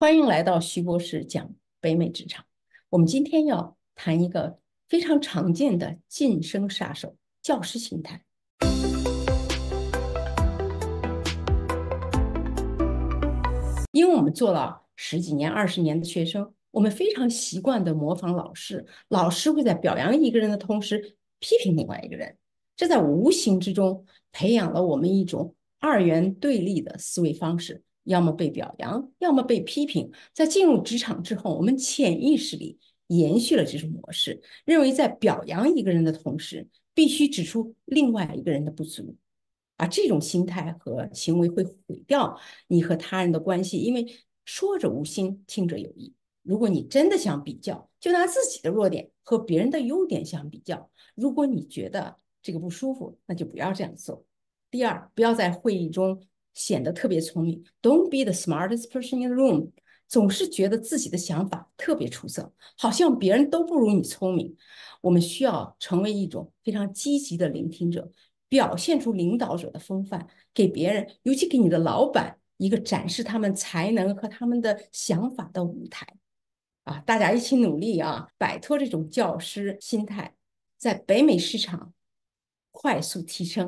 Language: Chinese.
欢迎来到徐博士讲北美职场。我们今天要谈一个非常常见的晋升杀手——教师心态。因为我们做了十几年、二十年的学生，我们非常习惯的模仿老师。老师会在表扬一个人的同时批评另外一个人，这在无形之中培养了我们一种二元对立的思维方式。要么被表扬，要么被批评。在进入职场之后，我们潜意识里延续了这种模式，认为在表扬一个人的同时，必须指出另外一个人的不足。而这种心态和行为会毁掉你和他人的关系，因为说者无心，听者有意。如果你真的想比较，就拿自己的弱点和别人的优点相比较。如果你觉得这个不舒服，那就不要这样做。第二，不要在会议中。显得特别聪明，Don't be the smartest person in the room，总是觉得自己的想法特别出色，好像别人都不如你聪明。我们需要成为一种非常积极的聆听者，表现出领导者的风范，给别人，尤其给你的老板一个展示他们才能和他们的想法的舞台。啊，大家一起努力啊，摆脱这种教师心态，在北美市场快速提升。